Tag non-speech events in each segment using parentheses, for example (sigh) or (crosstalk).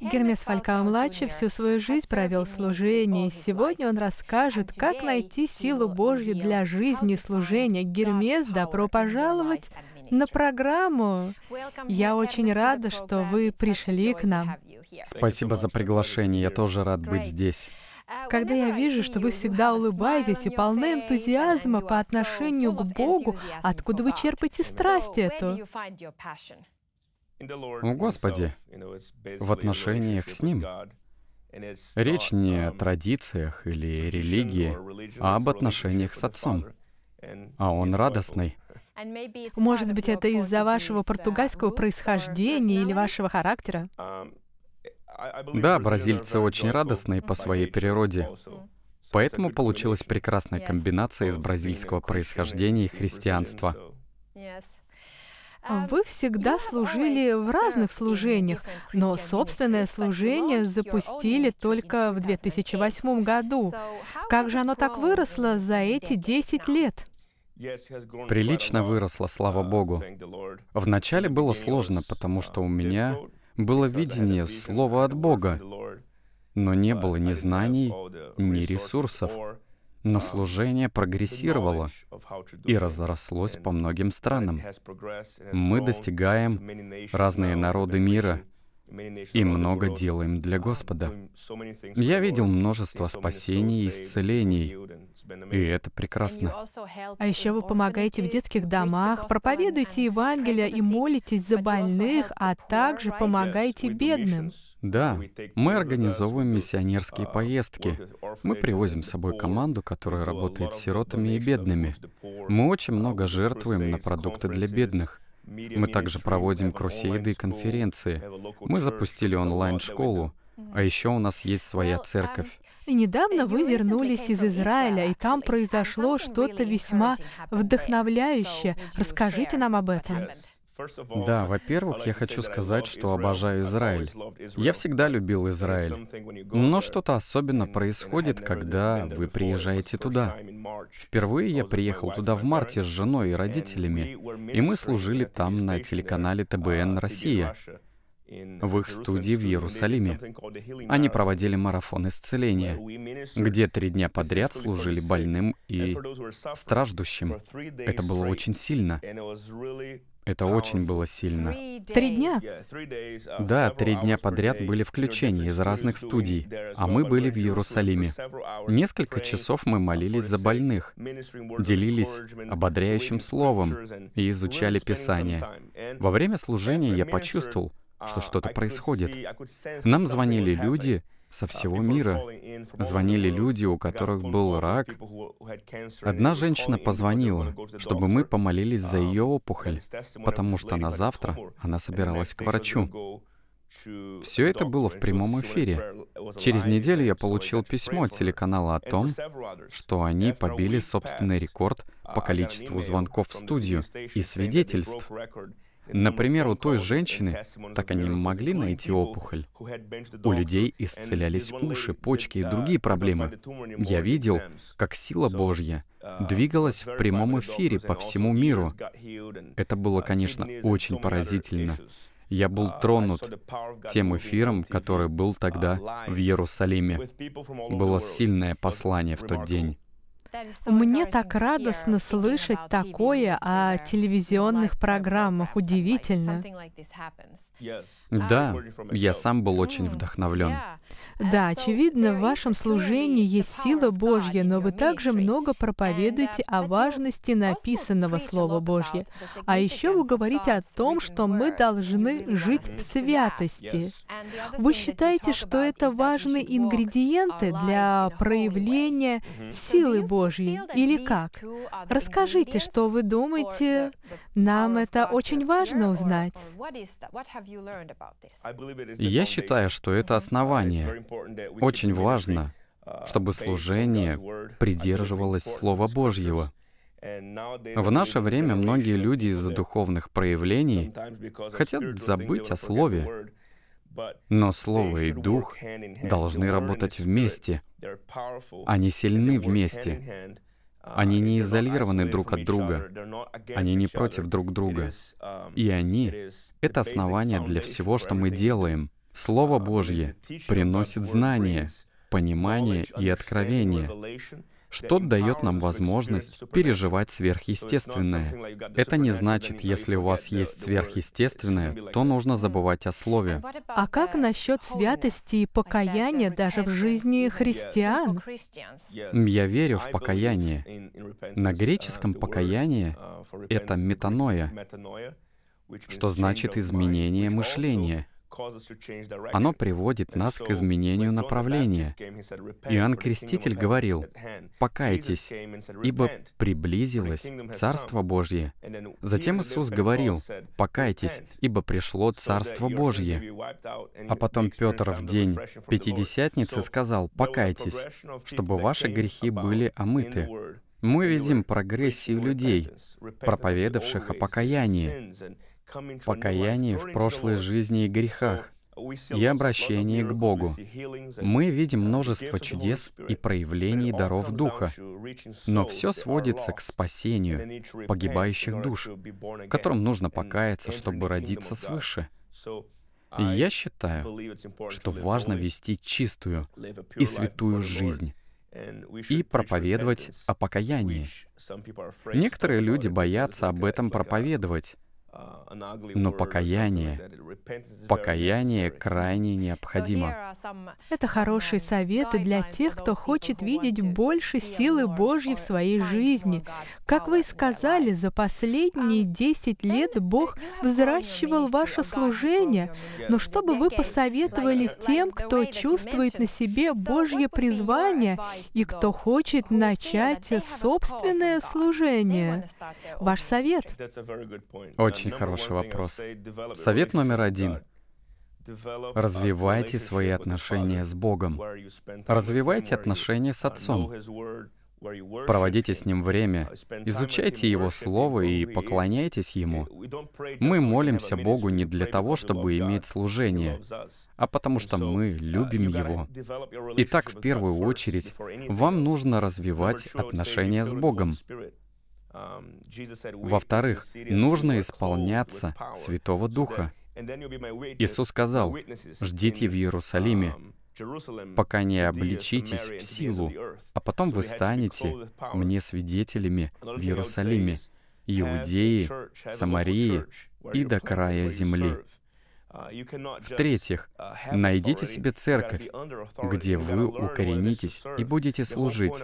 Гермес Фалькао-младший всю свою жизнь провел в служении. Сегодня он расскажет, как найти силу Божью для жизни и служения. Гермес, добро пожаловать на программу. Я очень рада, что вы пришли к нам. Спасибо за приглашение. Я тоже рад быть здесь. Uh, Когда я вижу, что вы всегда улыбаетесь и полны энтузиазма по отношению к Богу, откуда вы черпаете страсть эту? в Господе, в отношениях с Ним. Речь не о um, традициях или религии, а об отношениях с Отцом. А Он радостный. Может быть, это из-за вашего uh, португальского происхождения или вашего характера? Um, да, бразильцы очень радостные по своей природе. Поэтому получилась прекрасная комбинация из бразильского происхождения и христианства — а Вы всегда служили в разных служениях, но собственное служение запустили только в 2008 году. Как же оно так выросло за эти 10 лет? Прилично выросло, слава uh, Богу. Вначале было сложно, потому что у uh, меня было видение слова от Бога, но не было ни знаний, ни ресурсов. Но служение прогрессировало и разрослось по многим странам. Мы достигаем разные народы мира и много делаем для Господа. Я видел множество спасений и исцелений, и это прекрасно. А еще вы помогаете в детских домах, проповедуете Евангелие и молитесь за больных, а также помогаете бедным. Да, мы организовываем uh, миссионерские поездки. Мы привозим с собой команду, которая работает с сиротами и бедными. Мы очень uh, много жертвуем на продукты для бедных. Мы также проводим крусейды и конференции. Мы запустили онлайн-школу, а еще у нас есть своя церковь. И недавно вы вернулись из Израиля, и там произошло что-то весьма вдохновляющее. Расскажите нам об этом. Да, во-первых, я хочу сказать, что обожаю Израиль. Я всегда любил Израиль. Но что-то особенно происходит, когда вы приезжаете туда. Впервые я приехал туда в марте с женой и родителями, и мы служили там на телеканале ТБН uh, «Россия» в их студии в Иерусалиме. Они проводили марафон исцеления, где три дня подряд служили больным и страждущим. Это было очень сильно. Это очень было сильно. Uh, три дня? Да, три дня подряд были включения из разных студий, а мы были в Иерусалиме. Несколько часов мы молились за больных, делились ободряющим словом и изучали Писание. Во время служения я почувствовал, что а, что-то происходит. Нам звонили люди со uh, всего мира. Звонили люди, у которых был рак. Одна женщина позвонила, чтобы мы помолились за um, ее опухоль, потому что на завтра она собиралась к врачу. Все это было в прямом эфире. Через неделю я получил письмо от телеканала о том, что они побили собственный рекорд по uh, количеству звонков в студию и свидетельств. Например, у той женщины, так они могли найти опухоль. У людей исцелялись уши, почки и другие проблемы. Я видел, как сила Божья двигалась в прямом эфире по всему миру. Это было, конечно, очень поразительно. Я был тронут тем эфиром, который был тогда в Иерусалиме. Было сильное послание в тот день. Мне так радостно слышать такое о телевизионных программах. Удивительно. Да, um, я сам был очень вдохновлен. Да, очевидно, в вашем служении есть сила Божья, но вы также много uh, проповедуете о важности написанного Слова Божья. А еще вы говорите о том, что мы должны жить в святости. Вы считаете, что это важные ингредиенты для проявления силы Божьей? Божьей или как? Расскажите, что вы думаете. Нам это очень важно узнать. Я считаю, что это основание. Очень важно, чтобы служение придерживалось Слова Божьего. В наше время многие люди из-за духовных проявлений хотят забыть о Слове, но слово и дух должны работать вместе. Они сильны вместе. Uh, они не изолированы друг от друга. Они не против друг друга. Um, и они — это основание для всего, что мы делаем. Слово uh, Божье приносит знание, понимание и откровение что дает нам возможность переживать ну, сверхъестественное. Это не значит, если у вас есть сверхъестественное, то нужно забывать о Слове. А как а насчет святости и покаяния даже в жизни христиан? Я верю в покаяние. На uh, греческом покаяние uh, — это метаноя, что значит изменение мышления — оно приводит нас к изменению направления. Иоанн Креститель говорил, «Покайтесь, ибо приблизилось Царство Божье». Затем Иисус говорил, «Покайтесь, ибо пришло Царство Божье». А потом Петр в день Пятидесятницы сказал, «Покайтесь, чтобы ваши грехи были омыты». Мы видим прогрессию людей, проповедавших о покаянии, покаянии в прошлой жизни и грехах и обращении к Богу. Мы видим uh, множество чудес и проявлений даров Духа, но все сводится к спасению погибающих душ, которым нужно покаяться, чтобы родиться свыше. я считаю, что важно вести чистую и святую жизнь и проповедовать о покаянии. Некоторые люди боятся об этом проповедовать, а, Но покаяние, покаяние крайне необходимо. Uh, Это хорошие советы для тех, кто хочет видеть больше силы Божьей в своей жизни. Как вы и сказали, за последние 10 um, лет uh, Бог взращивал ваше служение. Но что бы вы посоветовали тем, кто чувствует на себе Божье призвание и кто хочет начать собственное служение? Ваш совет? Очень очень хороший вопрос. Совет номер один. Развивайте свои отношения с Богом. Развивайте отношения с Отцом. Проводите с Ним время, изучайте Его Слово и поклоняйтесь Ему. Мы молимся Богу не для того, чтобы иметь служение, а потому что мы uh, любим Его. Итак, в первую очередь, вам нужно развивать отношения с Богом. Во-вторых, нужно исполняться Святого Духа. Иисус сказал, «Ждите в Иерусалиме, пока не обличитесь в силу, а потом вы станете мне свидетелями в Иерусалиме, Иудеи, Самарии и до края земли». Uh, В-третьих, uh, найдите себе церковь, где вы укоренитесь и будете служить.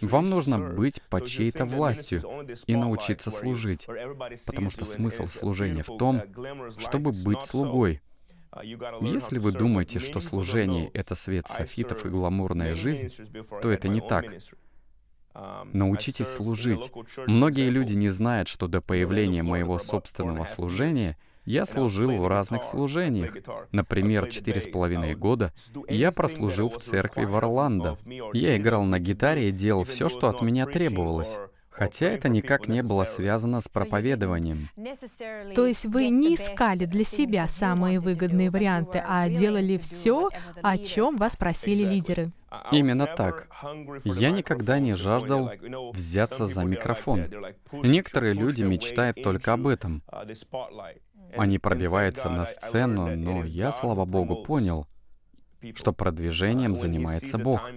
Вам нужно быть под чьей-то властью и научиться служить, потому что смысл служения в том, uh, чтобы быть слугой. Если вы думаете, что служение — это свет софитов и гламурная жизнь, то это не так. Um, Научитесь служить. Многие люди не знают, что до появления моего собственного служения — я служил в разных служениях. Например, четыре с половиной года я прослужил в церкви в Орландо. Я играл на гитаре и делал все, что от меня требовалось. Хотя это никак не было связано с проповедованием. То есть вы не искали для себя самые выгодные варианты, а делали все, о чем вас просили лидеры. Именно так. Я никогда не жаждал взяться за микрофон. Некоторые люди мечтают только об этом они пробиваются на сцену, но я, слава Богу, понял, что продвижением занимается Бог.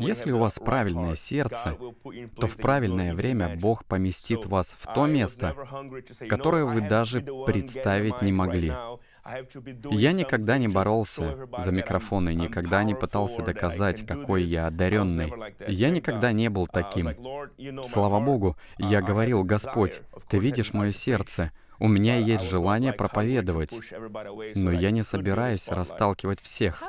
Если у вас правильное сердце, то в правильное время Бог поместит вас в то место, которое вы даже представить не могли. Я никогда не боролся за микрофон и никогда не пытался доказать, какой я одаренный. Я никогда не был таким. Слава Богу, я говорил, Господь, ты видишь мое сердце, у меня есть желание проповедовать, но я не собираюсь расталкивать всех.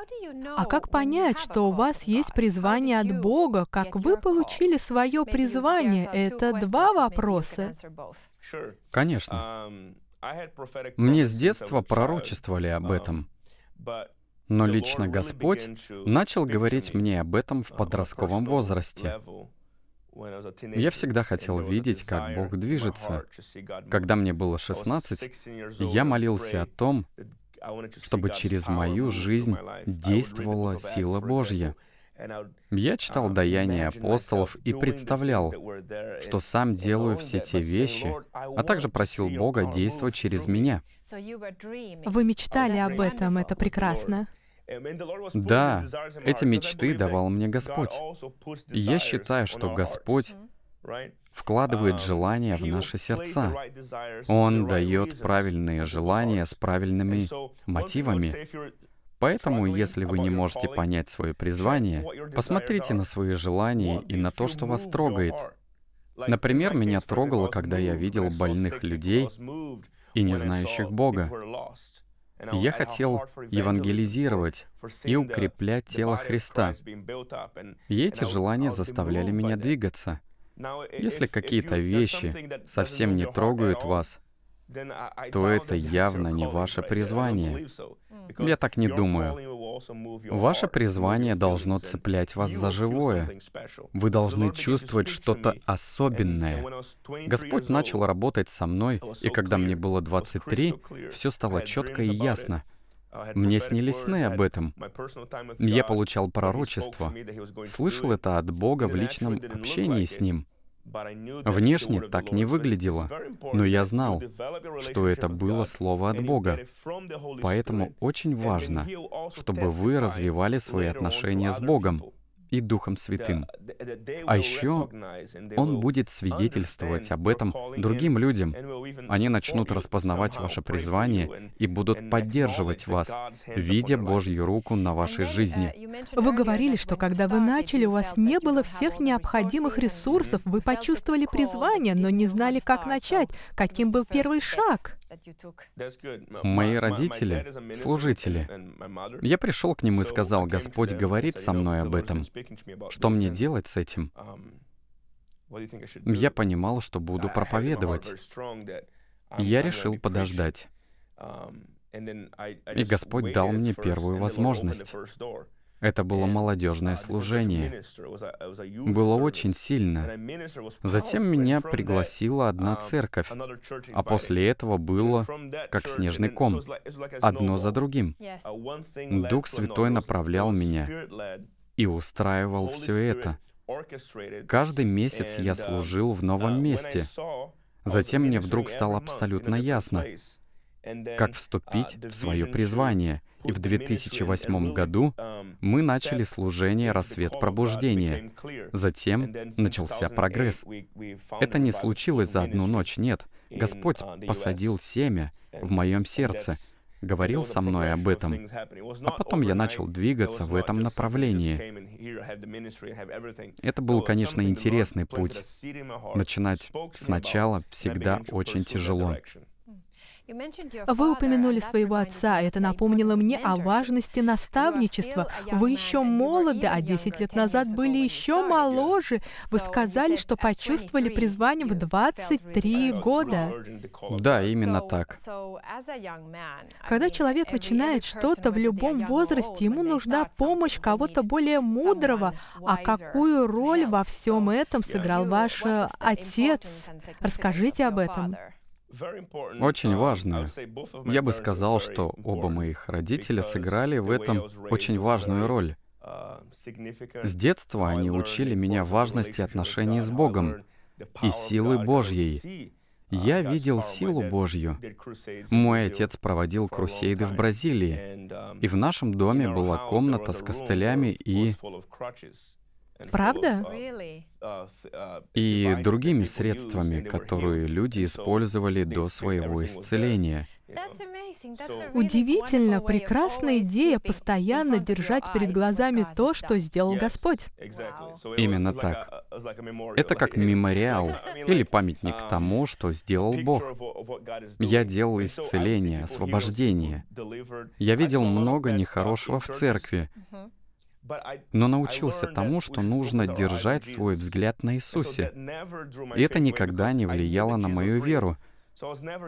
А как понять, что у вас есть призвание от Бога, как вы получили свое призвание? Это два вопроса. Конечно. Um, мне с детства пророчествовали об um, этом. Но лично Господь начал говорить мне об этом в um, подростковом возрасте. Я всегда хотел видеть, как Бог движется. Когда мне было 16, я молился о том, чтобы через мою жизнь действовала сила Божья. Я uh, читал «Даяние апостолов» и представлял, что сам делаю все те вещи, а также просил Бога действовать через меня. Вы мечтали об этом, это прекрасно. Да, эти мечты давал мне Господь. И я считаю, что Господь вкладывает um, желания в наши сердца. Он дает правильные желания с правильными мотивами. Поэтому, если вы не можете понять свое призвание, посмотрите на свои желания и на то, что вас трогает. Например, меня трогало, когда я видел больных людей и не знающих Бога. Я хотел евангелизировать и укреплять тело Христа. И эти желания заставляли меня двигаться. Если какие-то вещи совсем не трогают вас, то это явно не ваше призвание. Я так не думаю. Ваше призвание должно цеплять вас за живое. Вы должны чувствовать что-то особенное. Господь начал работать со мной, и когда мне было 23, все стало четко и ясно. Мне снились сны об этом. Я получал пророчество, слышал это от Бога в личном общении с Ним. Внешне так не выглядело, но я знал, что это было слово от Бога. Поэтому очень важно, чтобы вы развивали свои отношения с Богом, и Духом Святым. А еще Он будет свидетельствовать об этом другим людям. Они начнут распознавать ваше призвание и будут поддерживать вас, видя Божью руку на вашей жизни. Uh, вы говорили, что когда вы начали, у вас не было всех необходимых ресурсов, вы почувствовали призвание, но не знали, как начать, каким был первый шаг. Мои родители — служители. Я пришел к ним и сказал, «Господь говорит со мной об этом. Что мне делать с этим?» um, Я понимал, что буду проповедовать. Я решил подождать. Um, и Господь дал мне первую возможность. Это было uh, молодежное служение. Было очень сильно. Затем меня пригласила одна um, церковь, а после этого было как снежный ком, одно за другим. Uh, Дух Святой направлял меня и устраивал все это. Каждый месяц я uh, служил в новом месте. Затем мне вдруг стало абсолютно ясно, как вступить uh, в свое призвание. И в 2008 году um, мы начали служение «Рассвет пробуждения». Затем начался прогресс. Это не случилось за одну ночь, нет. Господь uh, посадил семя в моем сердце, говорил со мной об этом. А потом я начал двигаться в этом направлении. Это был, конечно, интересный путь. Начинать сначала всегда очень тяжело. Вы упомянули своего отца, это напомнило мне о важности наставничества. Вы еще молоды, а 10 лет назад были еще моложе. Вы сказали, что почувствовали призвание в 23 года. Да, именно так. Когда человек начинает что-то в любом возрасте, ему нужна помощь кого-то более мудрого. А какую роль во всем этом сыграл ваш э, отец? Расскажите об этом. Очень uh, важную. Я бы сказал, что оба моих родителя сыграли в этом очень важную роль. Uh, с детства они учили меня важности отношений с Богом и силы Божьей. Uh, Я видел силу Божью. Мой отец проводил крусейды в Бразилии, um, и в нашем доме была комната с костылями и Правда? Uh, uh, uh, И другими средствами, которые люди использовали до своего исцеления. Удивительно, прекрасная идея постоянно держать перед глазами то, что сделал Господь. Именно так. Это как мемориал или памятник um, тому, что сделал Бог. Я делал исцеление, освобождение. Я видел много нехорошего в церкви. Mm-hmm но научился тому, что нужно держать свой взгляд на Иисусе. И это никогда не влияло на мою веру,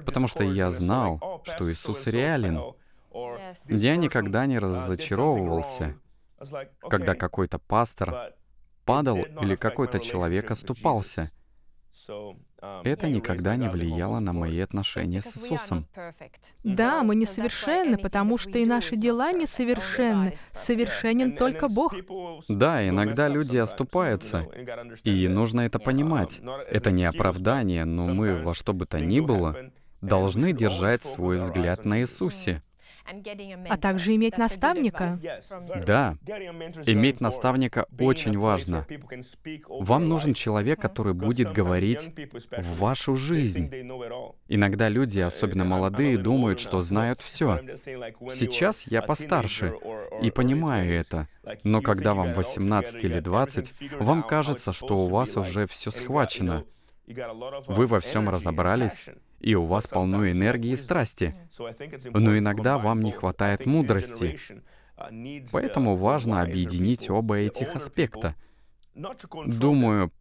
потому что я знал, oh, что Иисус реален. Я никогда не uh, разочаровывался, когда какой-то пастор падал или какой-то человек оступался это никогда не влияло на мои отношения с Иисусом. Да, мы несовершенны, потому что и наши дела несовершенны. Совершенен только Бог. Да, иногда люди оступаются, и нужно это понимать. Это не оправдание, но мы во что бы то ни было должны держать свой взгляд на Иисусе а также иметь наставника. Да, иметь наставника очень важно. Вам нужен человек, который будет говорить в вашу жизнь. Иногда люди, э, особенно молодые, думают, что знают все. Сейчас я постарше и понимаю это. Но когда вам 18 или 20, вам кажется, что у вас уже все схвачено. Uh, Вы во всем разобрались, и у вас полно энергии и страсти. Но иногда вам не хватает мудрости. Uh, uh, Поэтому важно объединить оба этих аспекта. Думаю,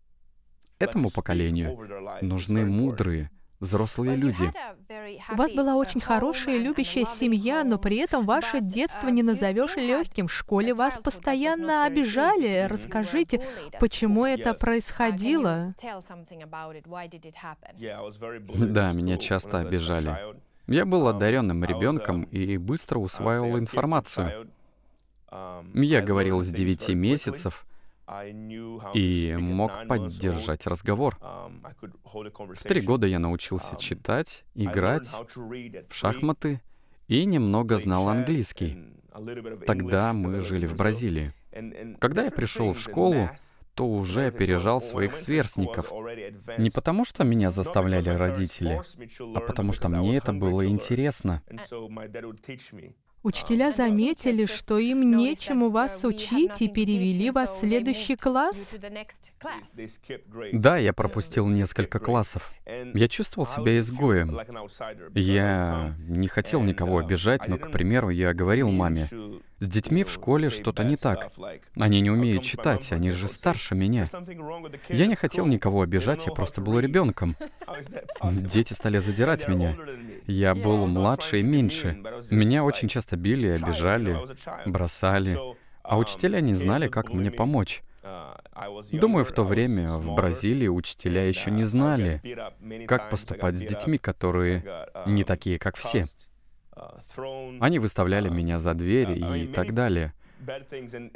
этому поколению нужны мудрые, взрослые люди. У вас была uh, очень хорошая и любящая семья, но при этом ваше детство uh, не назовешь легким. В школе вас постоянно обижали. Mm-hmm. Расскажите, почему это происходило? Да, меня часто обижали. Я был um, одаренным uh, ребенком и быстро усваивал информацию. Um, Я говорил с 9 месяцев, и мог поддержать разговор. Um, в три года я научился um, читать, играть в шахматы и немного знал английский. Тогда мы жили в Бразилии. Когда я пришел в школу, то уже опережал своих сверстников. Не потому, что меня заставляли родители, а потому, что мне это было интересно. Учителя э, ну, заметили, что им нечему вас учить, и перевели вас в следующий класс. Да, я uh, пропустил несколько классов. Я чувствовал себя изгоем. Я не хотел никого uh, обижать, но, к примеру, я говорил маме, с детьми в школе что-то не так. Они не умеют читать, они же старше меня. Я не хотел никого обижать, я просто был ребенком. Дети стали задирать меня. Я был младше и меньше. Меня очень часто били, обижали, бросали. А учителя не знали, как мне помочь. Думаю, в то время в Бразилии учителя еще не знали, как поступать с детьми, которые не такие, как все. Они выставляли uh, меня за двери uh, и так далее.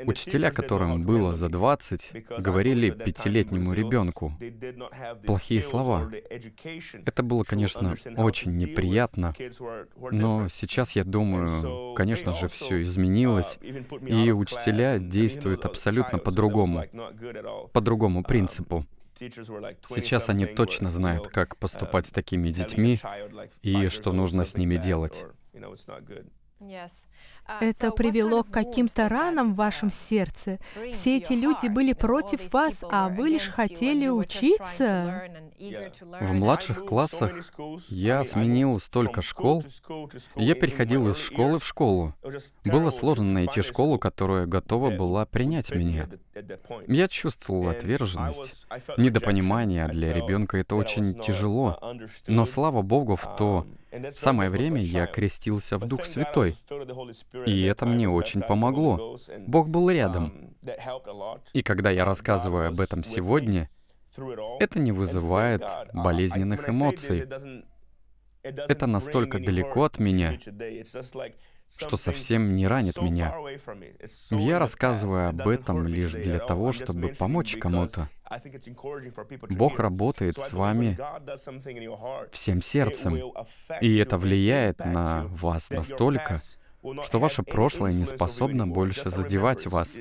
Учителя, которым было за 20, говорили пятилетнему ребенку плохие слова. Это было, конечно, очень неприятно, но сейчас я думаю, конечно же, все uh, изменилось, и учителя действуют абсолютно по-другому, по другому um, принципу. Сейчас они точно знают, как поступать с um, такими детьми и что нужно с ними делать. Uh, Это привело к каким-то ранам в вашем uh, сердце. Все эти люди были против вас, а вы лишь хотели учиться. В младших классах я сменил столько школ. Я переходил из школы в школу. Было сложно найти школу, которая готова была принять меня. Я чувствовал отверженность, недопонимание, для ребенка это очень тяжело. Uh, Но слава Богу, в то um, самое время я крестился в Дух Святой, и это мне очень помогло. Бог был рядом. Um, и когда я um, рассказываю об этом сегодня, это не вызывает uh, болезненных эмоций. Это настолько далеко от меня что совсем не ранит меня. Я рассказываю об этом лишь для того, чтобы помочь кому-то. Бог работает с вами всем сердцем, и это влияет на вас настолько, что ваше прошлое не способно больше задевать вас.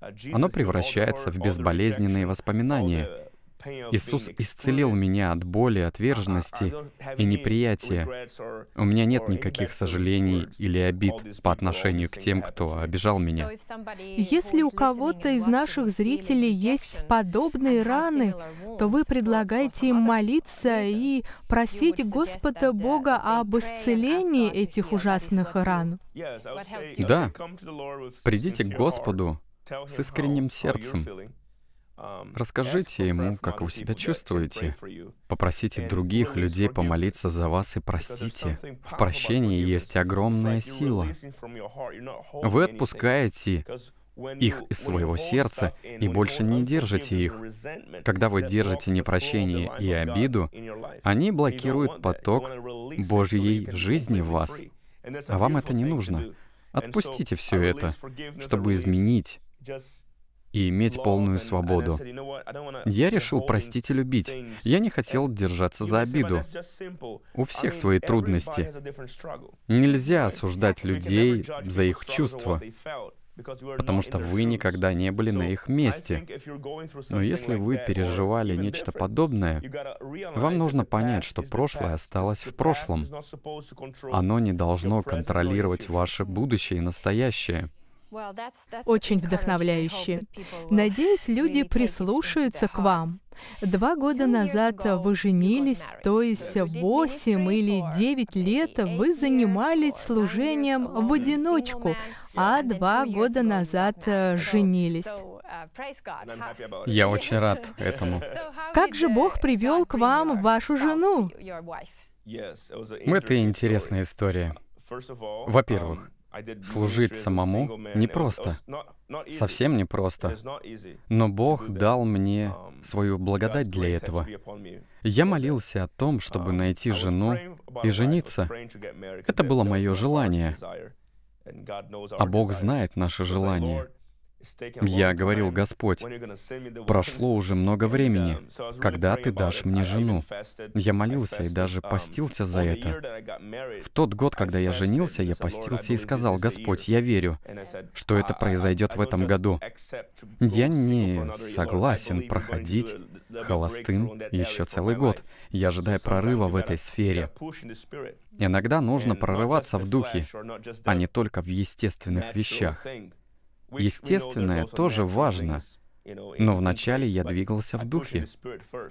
Uh, Оно превращается в безболезненные воспоминания, Иисус исцелил меня от боли, отверженности и неприятия. У меня нет никаких сожалений или обид по отношению к тем, кто обижал меня. Если у кого-то из наших зрителей есть подобные раны, то вы предлагаете им молиться и просить Господа Бога об исцелении этих ужасных ран. Да, придите к Господу с искренним сердцем Um, Расскажите ему, как вы себя чувствуете. Попросите других людей помолиться за вас и простите. В прощении есть огромная сила. Вы отпускаете их из своего сердца и больше не держите их. Когда вы держите непрощение и обиду, они блокируют поток Божьей жизни в вас. А вам это не нужно. Отпустите все это, чтобы изменить и иметь полную свободу. Я решил простить и любить. Я не хотел держаться за обиду. У всех свои трудности. Нельзя осуждать людей за их чувства, потому что вы никогда не были на их месте. Но если вы переживали нечто подобное, вам нужно понять, что прошлое осталось в прошлом. Оно не должно контролировать ваше будущее и настоящее. Очень вдохновляюще. Надеюсь, люди прислушаются к вам. Два года назад вы женились, то есть восемь или девять лет вы занимались служением в одиночку, а два года назад э, женились. Uh, Я очень (laughs) рад этому. Uh, (laughs) как же Бог привел к вам вашу жену? Это интересная история. Во-первых, um, Служить самому непросто, совсем непросто. Но Бог дал мне um, свою благодать для этого. Я молился о том, чтобы um, найти жену и жениться. Это было мое желание. А Бог знает наши желания. Я говорил, Господь, прошло уже много uh, времени, когда ты дашь мне жену. Я молился и даже um, постился за это. В тот год, когда я женился, я постился и сказал, Господь, я верю, что это ah, ah, ah, произойдет в этом году. Я не согласен проходить холостым еще целый год. Я ожидаю прорыва в этой сфере. Иногда нужно прорываться в духе, а не только в естественных вещах. Естественное тоже важно, но вначале я двигался в духе.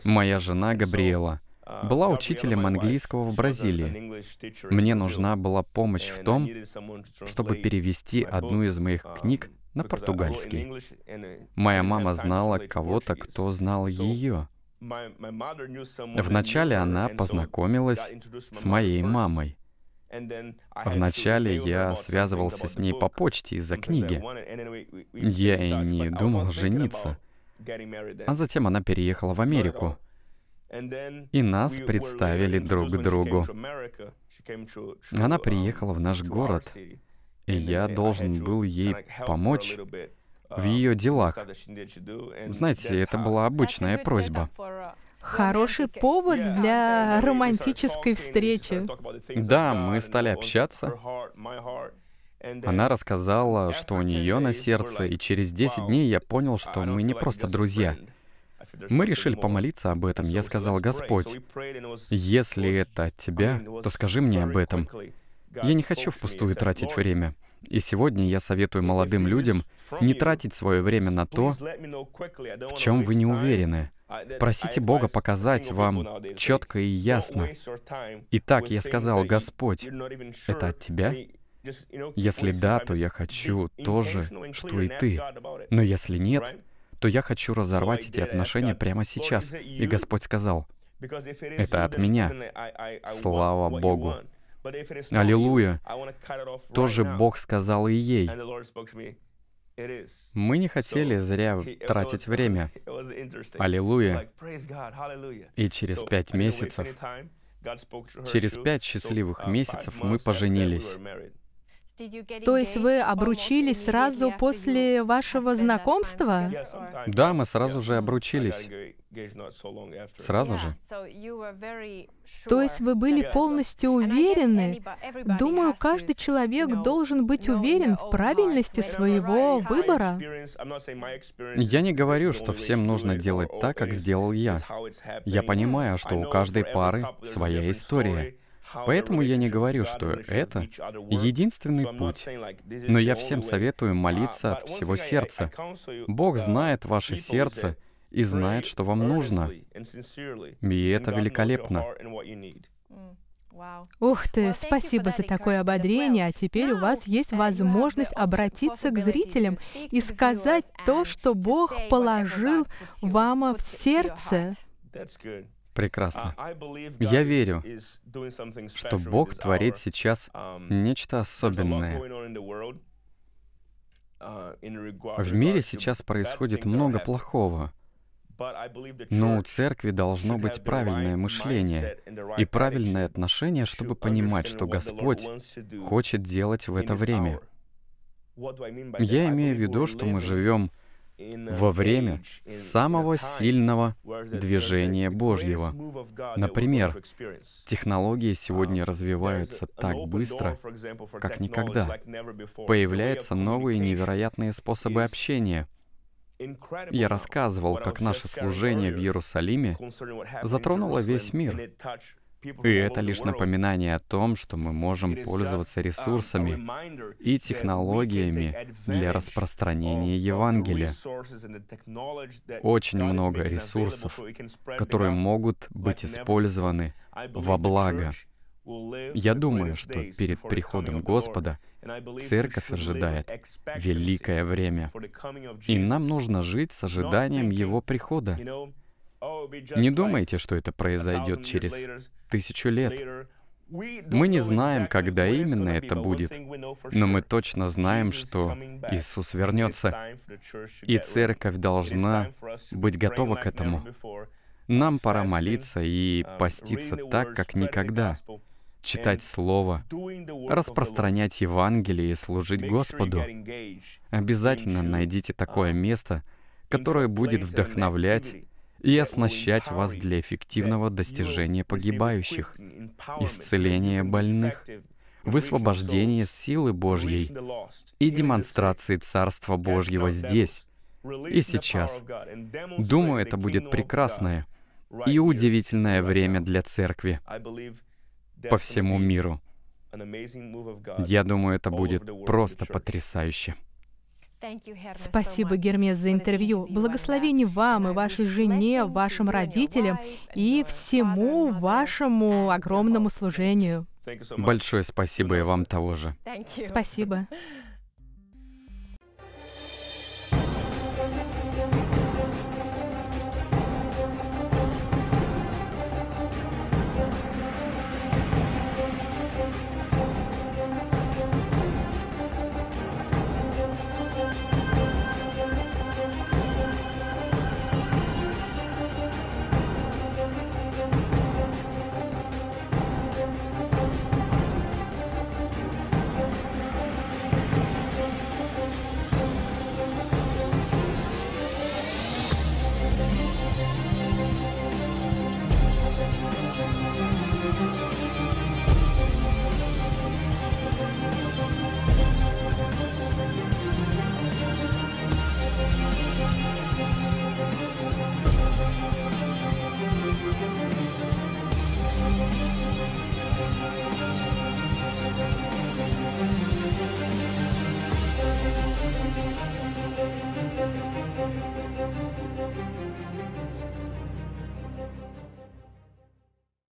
Моя жена Габриэла была учителем английского в Бразилии. Мне нужна была помощь в том, чтобы перевести одну из моих книг на португальский. Моя мама знала кого-то, кто знал ее. Вначале она познакомилась с моей мамой. Вначале я связывался с ней по почте из-за книги. Я и не думал жениться. А затем она переехала в Америку. И нас представили друг другу. Она um, приехала в наш город, и я uh, должен был ей помочь в ее um, делах. Знаете, это была обычная просьба. Хороший повод для романтической встречи. Да, мы стали общаться. Она рассказала, что у нее на сердце, и через 10 дней я понял, что мы не просто друзья. Мы решили помолиться об этом. Я сказал, Господь, если это от Тебя, то скажи мне об этом. Я не хочу впустую тратить время. И сегодня я советую молодым людям не тратить свое время на то, в чем вы не уверены. Просите Бога показать вам четко и ясно. Итак, я сказал, Господь, это от Тебя? Если да, то я хочу то же, что и ты. Но если нет, то я хочу разорвать эти отношения прямо сейчас. И Господь сказал, это от меня. Слава Богу. Аллилуйя. Тоже Бог сказал и ей. Мы не хотели зря тратить (laughs) время. Аллилуйя. И через пять месяцев, через пять счастливых uh, месяцев мы поженились. То есть вы обручились сразу после вашего знакомства? Да, мы сразу же обручились. Сразу же. То есть вы были полностью уверены? Думаю, каждый человек должен быть уверен в правильности своего выбора. Я не говорю, что всем нужно делать так, как сделал я. Я понимаю, что у каждой пары своя история Поэтому я не говорю, что это единственный путь. Но я всем советую ah, молиться от всего сердца. Бог uh, знает ваше сердце и знает, что вам нужно. И это великолепно. Ух ты, спасибо за такое ободрение, а теперь у вас есть uh, возможность обратиться к зрителям и сказать то, что Бог положил вам в сердце. Прекрасно. А, Я верю, что Бог творит сейчас um, нечто особенное. Uh, в мире сейчас происходит много плохого, но у церкви должно быть правильное мышление и правильное отношение, чтобы понимать, что Господь хочет делать в это время. Я имею в виду, что мы живем в во время самого сильного движения Божьего. Например, технологии сегодня развиваются так быстро, как никогда. Появляются новые невероятные способы общения. Я рассказывал, как наше служение в Иерусалиме затронуло весь мир. И это лишь напоминание о том, что мы можем пользоваться ресурсами и технологиями для распространения Евангелия. Очень много ресурсов, которые могут быть использованы во благо. Я думаю, что перед приходом Господа церковь ожидает великое время, и нам нужно жить с ожиданием Его прихода не думайте, что это произойдет через тысячу лет. Мы не знаем, когда именно это будет, но мы точно знаем, что Иисус вернется, и церковь должна быть готова к этому. Нам пора молиться и поститься так, как никогда, читать Слово, распространять Евангелие и служить Господу. Обязательно найдите такое место, которое будет вдохновлять и оснащать вас для эффективного достижения погибающих, исцеления больных, высвобождения силы Божьей и демонстрации Царства Божьего здесь и сейчас. Думаю, это будет прекрасное и удивительное время для церкви по всему миру. Я думаю, это будет просто потрясающе. Спасибо, Гермес, за интервью. Благословение вам и вашей жене, вашим родителям и всему вашему огромному служению. Большое спасибо и вам того же. Спасибо. (laughs)